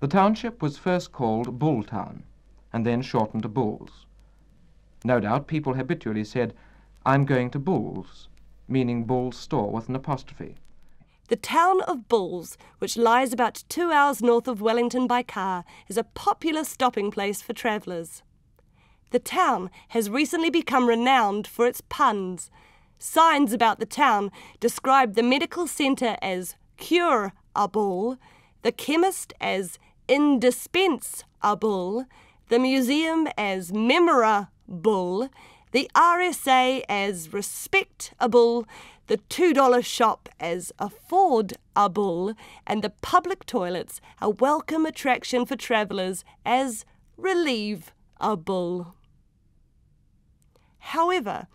The township was first called Bulltown and then shortened to Bulls. No doubt people habitually said, I'm going to Bulls, meaning Bull's store with an apostrophe. The town of Bulls, which lies about two hours north of Wellington by car, is a popular stopping place for travellers. The town has recently become renowned for its puns. Signs about the town describe the medical centre as Cure a Bull the chemist as indispensable, the museum as memorable, the RSA as respectable, the $2 shop as affordable, and the public toilets a welcome attraction for travellers as relievable. However,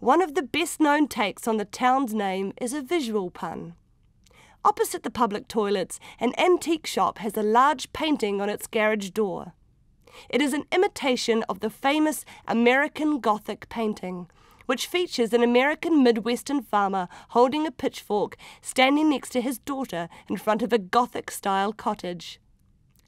one of the best known takes on the town's name is a visual pun. Opposite the public toilets, an antique shop has a large painting on its garage door. It is an imitation of the famous American Gothic painting, which features an American Midwestern farmer holding a pitchfork standing next to his daughter in front of a Gothic style cottage.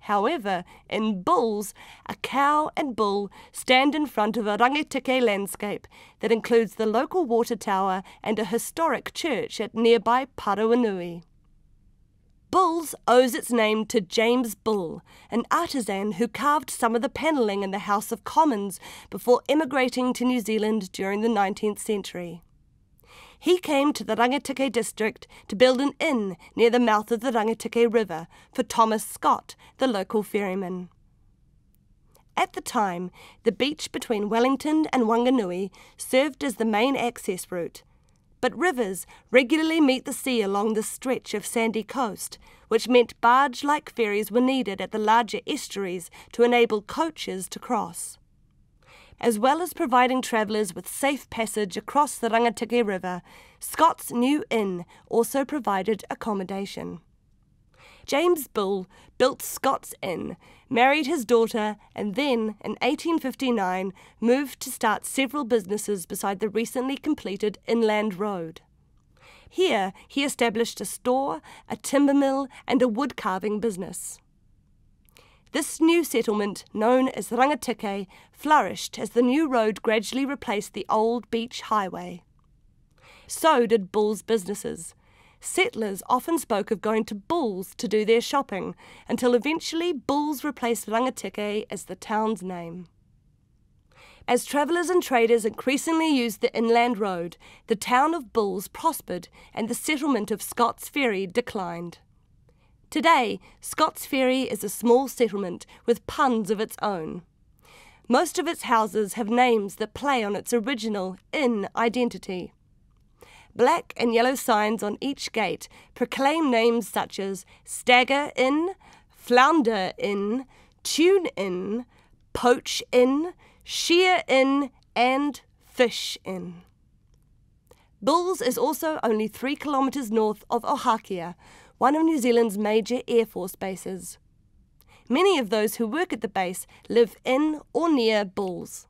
However, in bulls, a cow and bull stand in front of a Rangitike landscape that includes the local water tower and a historic church at nearby Paruanui. Bull's owes its name to James Bull, an artisan who carved some of the panelling in the House of Commons before emigrating to New Zealand during the 19th century. He came to the Rangitikei district to build an inn near the mouth of the Rangitikei River for Thomas Scott, the local ferryman. At the time, the beach between Wellington and Wanganui served as the main access route, but rivers regularly meet the sea along this stretch of sandy coast, which meant barge like ferries were needed at the larger estuaries to enable coaches to cross. As well as providing travellers with safe passage across the Rangitiki River, Scott's New Inn also provided accommodation. James Bull built Scott's Inn, married his daughter, and then, in 1859, moved to start several businesses beside the recently completed Inland Road. Here, he established a store, a timber mill, and a wood carving business. This new settlement, known as Rangatike, flourished as the new road gradually replaced the old beach highway. So did Bull's businesses settlers often spoke of going to Bulls to do their shopping, until eventually Bulls replaced Rangatike as the town's name. As travellers and traders increasingly used the inland road, the town of Bulls prospered and the settlement of Scott's Ferry declined. Today, Scott's Ferry is a small settlement with puns of its own. Most of its houses have names that play on its original inn identity. Black and yellow signs on each gate proclaim names such as Stagger Inn, Flounder Inn, Tune Inn, Poach Inn, Shear Inn, and Fish Inn. Bulls is also only three kilometres north of Ohakia, one of New Zealand's major Air Force bases. Many of those who work at the base live in or near Bulls.